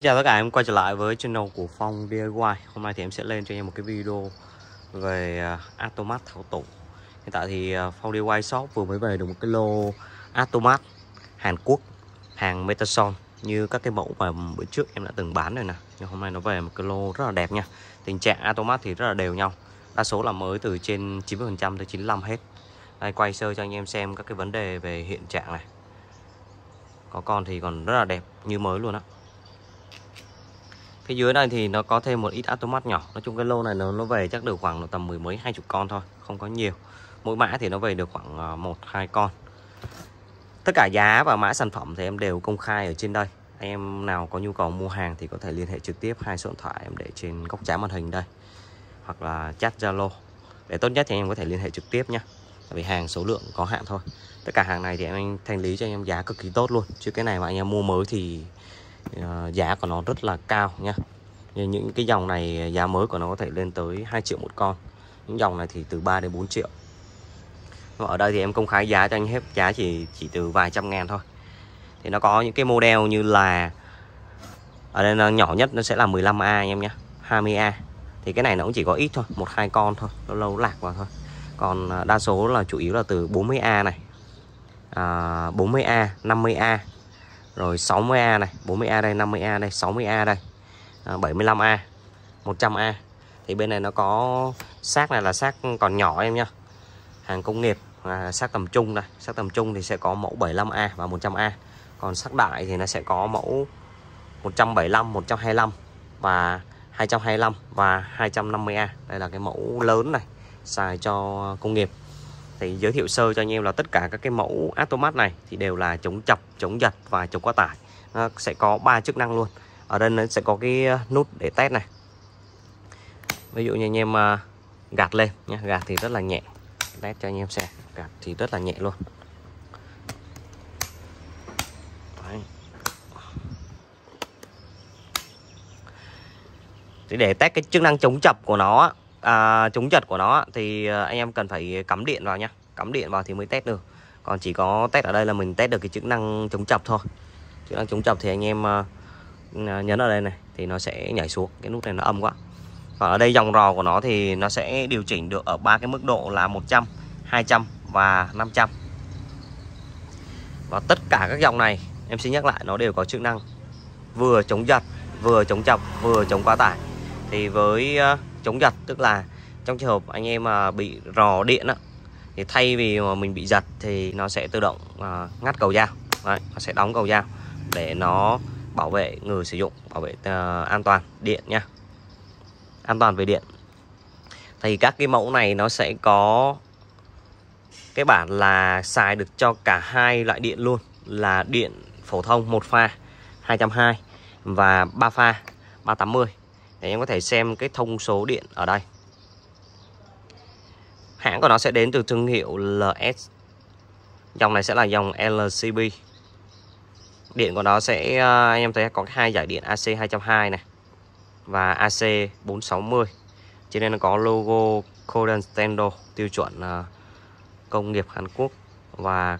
Chào tất cả em quay trở lại với channel của Phong DIY Hôm nay thì em sẽ lên cho anh em một cái video về à, Automat tháo tủ Hiện tại thì à, Phong DIY Shop vừa mới về được một cái lô Automat Hàn Quốc Hàng Metason Như các cái mẫu mà bữa trước em đã từng bán rồi nè Nhưng hôm nay nó về một cái lô rất là đẹp nha Tình trạng Automat thì rất là đều nhau Đa số là mới từ trên 90% tới 95 hết Đây quay sơ cho anh em xem các cái vấn đề về hiện trạng này Có con thì còn rất là đẹp như mới luôn á Phía dưới này thì nó có thêm một ít automat nhỏ. Nói chung cái lô này nó nó về chắc được khoảng tầm mười mấy hai chục con thôi, không có nhiều. Mỗi mã thì nó về được khoảng ờ, một hai con. Tất cả giá và mã sản phẩm thì em đều công khai ở trên đây. Anh em nào có nhu cầu mua hàng thì có thể liên hệ trực tiếp hai số điện thoại em để trên góc trái màn hình đây. Hoặc là chat Zalo. Để tốt nhất thì em có thể liên hệ trực tiếp nhé Tại vì hàng số lượng có hạn thôi Tất cả hàng này thì em thanh lý cho anh em giá cực kỳ tốt luôn Chứ cái này mà anh em mua mới thì Ờ, giá của nó rất là cao nha những cái dòng này giá mới của nó có thể lên tới 2 triệu một con những dòng này thì từ 3 đến 4 triệu ở đây thì em công khai giá cho anh hết giá chỉ chỉ từ vài trăm ngàn thôi thì nó có những cái model như là ở đây nó nhỏ nhất nó sẽ là 15A em nhé 20A thì cái này nó cũng chỉ có ít thôi một hai con thôi nó lâu lạc vào thôi còn ờ, đa số là chủ yếu là từ 40A này à, 40A 50A rồi 60A này 40A đây 50A đây 60A đây 75A à, 100A thì bên này nó có xác này là xác còn nhỏ em nha hàng công nghiệp à, xác tầm trung này xác tầm trung thì sẽ có mẫu 75A và 100A còn xác đại thì nó sẽ có mẫu 175 125 và 225 và 250A đây là cái mẫu lớn này xài cho công nghiệp thì giới thiệu sơ cho anh em là tất cả các cái mẫu automat này thì đều là chống chập chống giật và chống quá tải nó sẽ có ba chức năng luôn ở đây nó sẽ có cái ờ, nút để test này ví dụ như anh em ờ, gạt lên nhé gạt thì rất là nhẹ test cho anh em xem gạt thì rất là nhẹ luôn để test cái chức năng chống chập của nó à, chống chật của nó thì ờ, anh em cần phải cắm điện vào nhá cắm điện vào thì mới test được còn chỉ có test ở đây là mình test được cái chức năng chống chập thôi chức năng chống chập thì anh em ờ, nhấn ở đây này thì nó sẽ nhảy xuống cái nút này nó âm quá còn ở đây dòng rò của nó thì nó sẽ điều chỉnh được ở ba cái mức độ là 100 200 và 500 và tất cả các dòng này em xin nhắc lại nó đều có chức năng vừa chống giật vừa chống chập vừa chống quá tải thì với ờ, chống giật tức là trong trường hợp anh em mà bị rò điện á thì thay vì mà mình bị giật thì nó sẽ tự động à, ngắt cầu dao Đấy, nó sẽ đóng cầu dao để nó bảo vệ người sử dụng bảo vệ à, an toàn điện nha an toàn về điện thì các cái mẫu này nó sẽ có cái bản là xài được cho cả hai loại điện luôn là điện phổ thông một pha 220 và ba pha 380 Đấy, em có thể xem cái thông số điện ở đây hãng của nó sẽ đến từ thương hiệu LS dòng này sẽ là dòng LCB điện của nó sẽ à, em thấy có hai giải điện AC 220 này và AC 460 cho nên nó có logo Golden Stando tiêu chuẩn à, công nghiệp Hàn Quốc và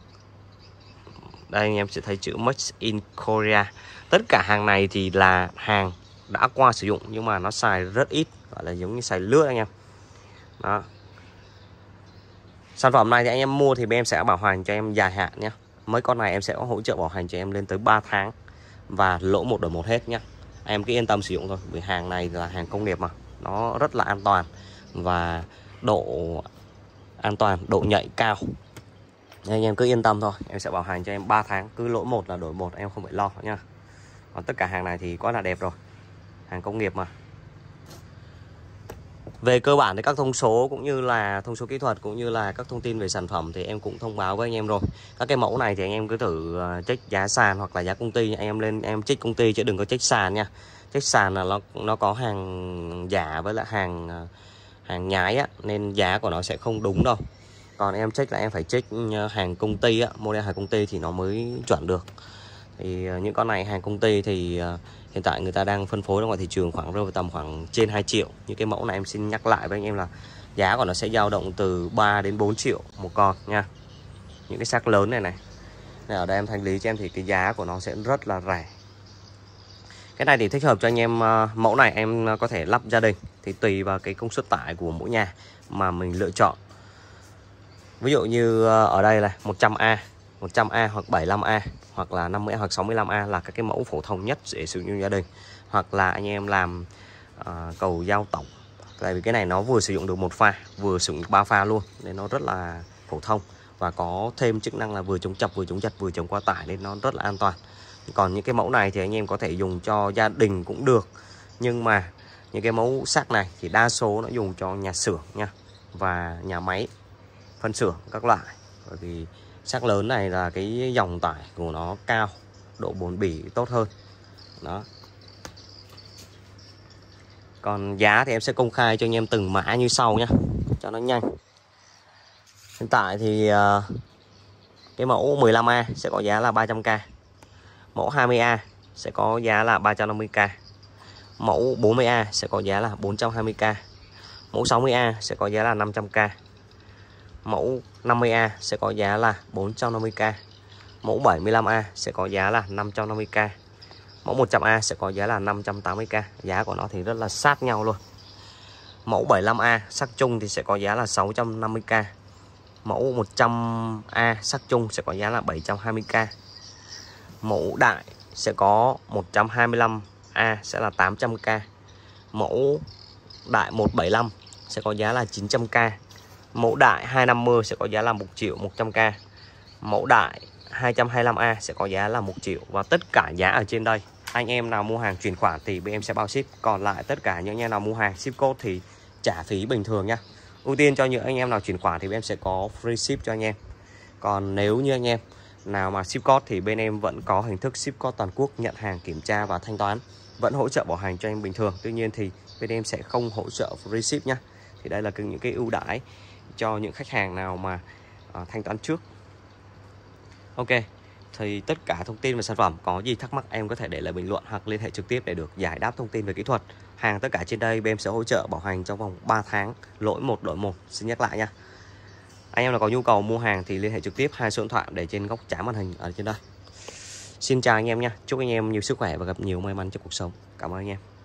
đây anh em sẽ thấy chữ Made in Korea tất cả hàng này thì là hàng đã qua sử dụng nhưng mà nó xài rất ít gọi là giống như xài lướt anh em đó sản phẩm này thì anh em mua thì bên em sẽ bảo hành cho em dài hạn nhé mấy con này em sẽ hỗ trợ bảo hành cho em lên tới 3 tháng và lỗ một đổi một hết nhé. em cứ yên tâm sử dụng thôi vì hàng này là hàng công nghiệp mà nó rất là an toàn và độ an toàn độ nhạy cao nên anh em cứ yên tâm thôi em sẽ bảo hành cho em 3 tháng cứ lỗ một là đổi một em không phải lo nhá còn tất cả hàng này thì quá là đẹp rồi hàng công nghiệp mà về cơ bản thì các thông số cũng như là thông số kỹ thuật cũng như là các thông tin về sản phẩm thì em cũng thông báo với anh em rồi. Các cái mẫu này thì anh em cứ thử ờ, check giá sàn hoặc là giá công ty anh em lên em check công ty chứ đừng có check sàn nha. Check sàn là nó nó có hàng giả với lại hàng ờ, hàng nhái á nên giá của nó sẽ không đúng đâu. Còn em check là em phải check ờ, hàng công ty á, model hàng công ty thì nó mới chuẩn được thì ờ, những con này hàng công ty thì ờ, hiện tại người ta đang phân phối ra ngoài thị trường khoảng rơi vào tầm khoảng trên 2 triệu những cái mẫu này em xin nhắc lại với anh em là giá của nó sẽ dao động từ 3 đến 4 triệu một con nha những cái xác lớn này này ở đây em thanh lý cho em thì cái giá của nó sẽ rất là rẻ cái này thì thích hợp cho anh em ờ, mẫu này em có thể lắp gia đình thì tùy vào cái công suất tải của mỗi nhà mà mình lựa chọn ví dụ như ở đây là 100A 100A hoặc 75A hoặc là 50A hoặc 65A là các cái mẫu phổ thông nhất để sử dụng gia đình hoặc là anh em làm à, cầu giao tổng tại vì cái này nó vừa sử dụng được một pha vừa sử dụng ba pha luôn nên nó rất là phổ thông và có thêm chức năng là vừa chống chập vừa chống chặt vừa chống quá tải nên nó rất là an toàn còn những cái mẫu này thì anh em có thể dùng cho gia đình cũng được nhưng mà những cái mẫu sắt này thì đa số nó dùng cho nhà xưởng nha và nhà máy phân xưởng các loại bởi vì xác lớn này là cái dòng tải của nó cao độ bồn bỉ tốt hơn đó còn giá thì em sẽ công khai cho anh em từng mã như sau nhé cho nó nhanh hiện tại thì ờ, cái mẫu 15A sẽ có giá là 300k mẫu 20A sẽ có giá là 350k mẫu 40A sẽ có giá là 420k mẫu 60A sẽ có giá là 500k mẫu 50A sẽ có giá là 450k mẫu 75A sẽ có giá là 550k mẫu 100A sẽ có giá là 580k giá của nó thì rất là sát nhau luôn mẫu 75A sắc chung thì sẽ có giá là 650k mẫu 100A sắc chung sẽ có giá là 720k mẫu đại sẽ có 125A sẽ là 800k mẫu đại 175 sẽ có giá là 900k mẫu đại 250 sẽ có giá là 1 triệu 100k mẫu đại 225A sẽ có giá là 1 triệu và tất cả giá ở trên đây anh em nào mua hàng chuyển khoản thì bên em sẽ bao ship còn lại tất cả những anh em nào mua hàng ship code thì trả phí bình thường nha ưu tiên cho những anh em nào chuyển khoản thì bên em sẽ có free ship cho anh em còn nếu như anh em nào mà ship code thì bên em vẫn có hình thức ship code toàn quốc nhận hàng kiểm tra và thanh toán vẫn hỗ trợ bảo hành cho anh bình thường tuy nhiên thì bên em sẽ không hỗ trợ free ship nhá thì đây là những cái ưu đãi cho những khách hàng nào mà à, thanh toán trước ok thì tất cả thông tin về sản phẩm có gì thắc mắc em có thể để lại bình luận hoặc liên hệ trực tiếp để được giải đáp thông tin về kỹ thuật hàng tất cả trên đây bên sẽ hỗ trợ bảo hành trong vòng 3 tháng lỗi một đổi một xin nhắc lại nha anh em nào có nhu cầu mua hàng thì liên hệ trực tiếp hai số điện thoại để trên góc trái màn hình ở trên đây xin chào anh em nha chúc anh em nhiều sức khỏe và gặp nhiều may mắn trong cuộc sống cảm ơn anh em